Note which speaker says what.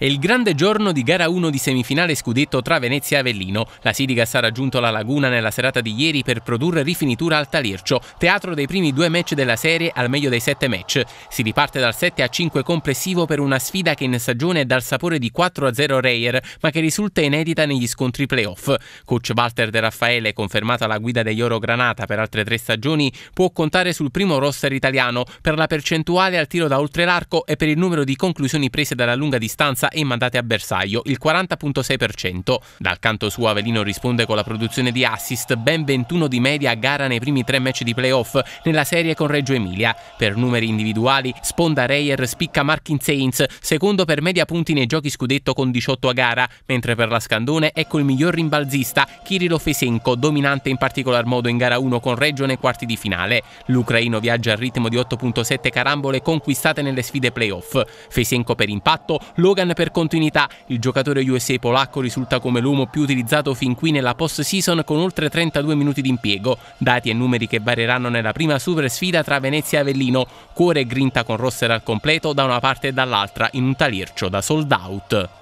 Speaker 1: È il grande giorno di gara 1 di semifinale scudetto tra Venezia e Avellino. La Sidigas ha raggiunto la Laguna nella serata di ieri per produrre rifinitura al Talircio, teatro dei primi due match della serie al meglio dei sette match. Si riparte dal 7 a 5 complessivo per una sfida che in stagione è dal sapore di 4 a 0 Reyer, ma che risulta inedita negli scontri playoff. Coach Walter De Raffaele, confermata alla guida degli Oro Granata per altre tre stagioni, può contare sul primo roster italiano per la percentuale al tiro da oltre l'arco e per il numero di conclusioni prese dalla lunga distanza scorsa e mandate a bersaglio, il 40.6%. Dal canto suo Avelino risponde con la produzione di assist, ben 21 di media a gara nei primi tre match di playoff nella serie con Reggio Emilia. Per numeri individuali, Sponda Reyer spicca Markin Saints, secondo per media punti nei giochi scudetto con 18 a gara, mentre per la Scandone ecco il miglior rimbalzista Kirilo Fesenko, dominante in particolar modo in gara 1 con Reggio nei quarti di finale. L'ucraino viaggia al ritmo di 8.7 carambole conquistate nelle sfide playoff. Fesenko per impatto, Logan per continuità. Il giocatore USA polacco risulta come l'uomo più utilizzato fin qui nella post-season con oltre 32 minuti di impiego, dati e numeri che varieranno nella prima super sfida tra Venezia e Avellino, cuore e grinta con roster al completo da una parte e dall'altra in un talircio da sold out.